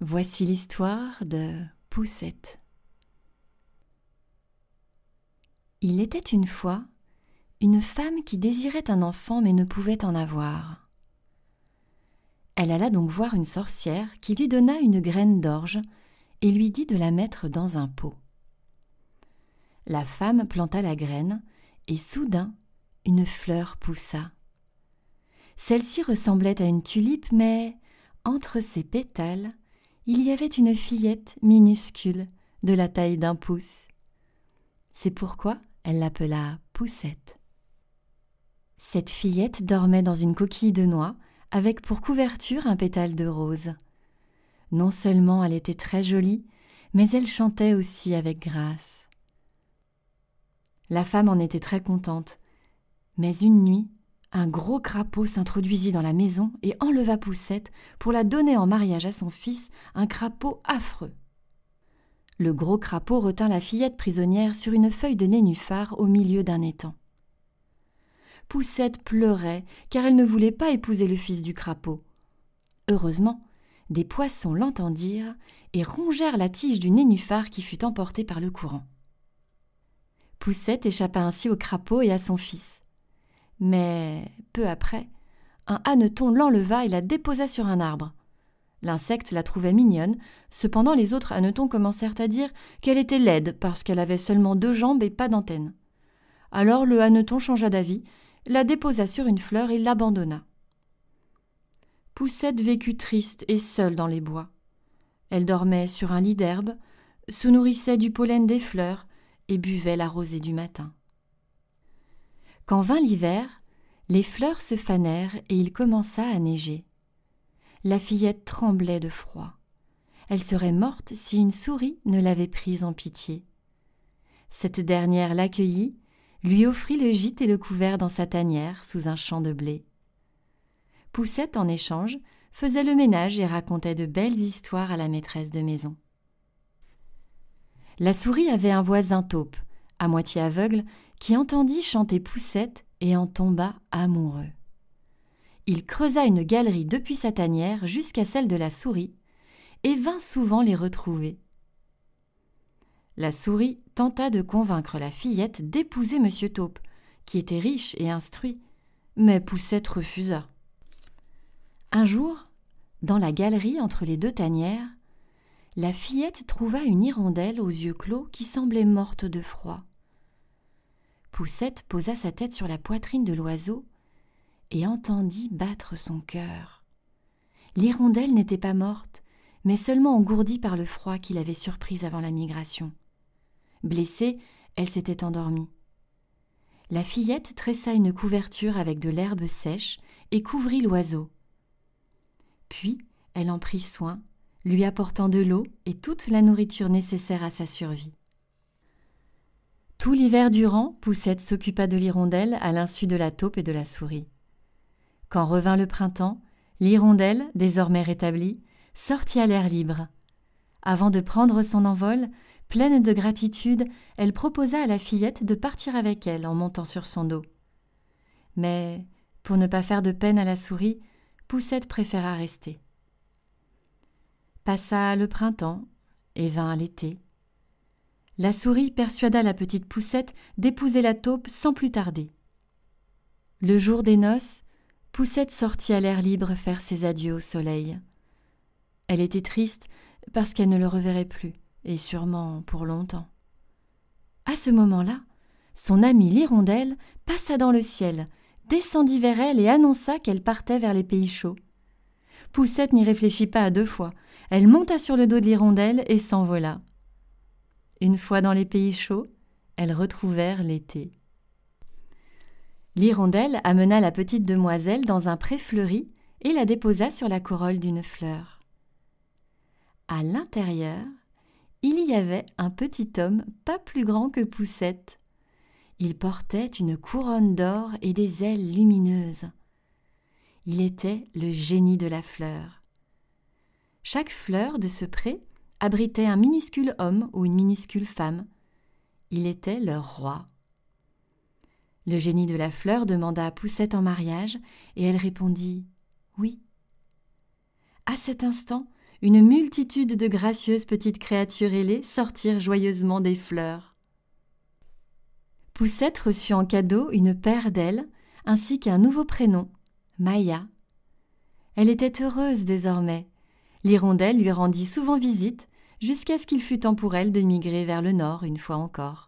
Voici l'histoire de Poussette. Il était une fois une femme qui désirait un enfant mais ne pouvait en avoir. Elle alla donc voir une sorcière qui lui donna une graine d'orge et lui dit de la mettre dans un pot. La femme planta la graine et soudain une fleur poussa. Celle-ci ressemblait à une tulipe mais entre ses pétales il y avait une fillette minuscule de la taille d'un pouce. C'est pourquoi elle l'appela Poussette. Cette fillette dormait dans une coquille de noix avec pour couverture un pétale de rose. Non seulement elle était très jolie, mais elle chantait aussi avec grâce. La femme en était très contente, mais une nuit, un gros crapaud s'introduisit dans la maison et enleva Poussette pour la donner en mariage à son fils, un crapaud affreux. Le gros crapaud retint la fillette prisonnière sur une feuille de nénuphar au milieu d'un étang. Poussette pleurait car elle ne voulait pas épouser le fils du crapaud. Heureusement, des poissons l'entendirent et rongèrent la tige du nénuphar qui fut emportée par le courant. Poussette échappa ainsi au crapaud et à son fils. Mais peu après, un hanneton l'enleva et la déposa sur un arbre. L'insecte la trouvait mignonne, cependant les autres hannetons commencèrent à dire qu'elle était laide parce qu'elle avait seulement deux jambes et pas d'antenne. Alors le hanneton changea d'avis, la déposa sur une fleur et l'abandonna. Poussette vécut triste et seule dans les bois. Elle dormait sur un lit d'herbe, se nourrissait du pollen des fleurs et buvait la rosée du matin. Quand vint l'hiver, les fleurs se fanèrent et il commença à neiger. La fillette tremblait de froid. Elle serait morte si une souris ne l'avait prise en pitié. Cette dernière l'accueillit, lui offrit le gîte et le couvert dans sa tanière sous un champ de blé. Poussette, en échange, faisait le ménage et racontait de belles histoires à la maîtresse de maison. La souris avait un voisin taupe, à moitié aveugle, qui entendit chanter Poussette et en tomba amoureux. Il creusa une galerie depuis sa tanière jusqu'à celle de la souris, et vint souvent les retrouver. La souris tenta de convaincre la fillette d'épouser Monsieur Taupe, qui était riche et instruit, mais Poussette refusa. Un jour, dans la galerie entre les deux tanières, la fillette trouva une hirondelle aux yeux clos qui semblait morte de froid. Poussette posa sa tête sur la poitrine de l'oiseau et entendit battre son cœur. L'hirondelle n'était pas morte, mais seulement engourdie par le froid qui l'avait surprise avant la migration. Blessée, elle s'était endormie. La fillette tressa une couverture avec de l'herbe sèche et couvrit l'oiseau. Puis elle en prit soin, lui apportant de l'eau et toute la nourriture nécessaire à sa survie. Tout l'hiver durant, Poussette s'occupa de l'hirondelle à l'insu de la taupe et de la souris. Quand revint le printemps, l'hirondelle, désormais rétablie, sortit à l'air libre. Avant de prendre son envol, pleine de gratitude, elle proposa à la fillette de partir avec elle en montant sur son dos. Mais, pour ne pas faire de peine à la souris, Poussette préféra rester. Passa le printemps et vint l'été. La souris persuada la petite poussette d'épouser la taupe sans plus tarder. Le jour des noces, Poussette sortit à l'air libre faire ses adieux au soleil. Elle était triste parce qu'elle ne le reverrait plus, et sûrement pour longtemps. À ce moment-là, son amie l'hirondelle passa dans le ciel, descendit vers elle et annonça qu'elle partait vers les pays chauds. Poussette n'y réfléchit pas à deux fois. Elle monta sur le dos de l'hirondelle et s'envola. Une fois dans les pays chauds, elles retrouvèrent l'été. L'hirondelle amena la petite demoiselle dans un pré fleuri et la déposa sur la corolle d'une fleur. À l'intérieur, il y avait un petit homme pas plus grand que Poussette. Il portait une couronne d'or et des ailes lumineuses. Il était le génie de la fleur. Chaque fleur de ce pré abritait un minuscule homme ou une minuscule femme. Il était leur roi. Le génie de la fleur demanda à Poussette en mariage, et elle répondit Oui. À cet instant, une multitude de gracieuses petites créatures ailées sortirent joyeusement des fleurs. Poussette reçut en cadeau une paire d'ailes, ainsi qu'un nouveau prénom, Maya. Elle était heureuse désormais, L'hirondelle lui rendit souvent visite jusqu'à ce qu'il fût temps pour elle de migrer vers le nord une fois encore.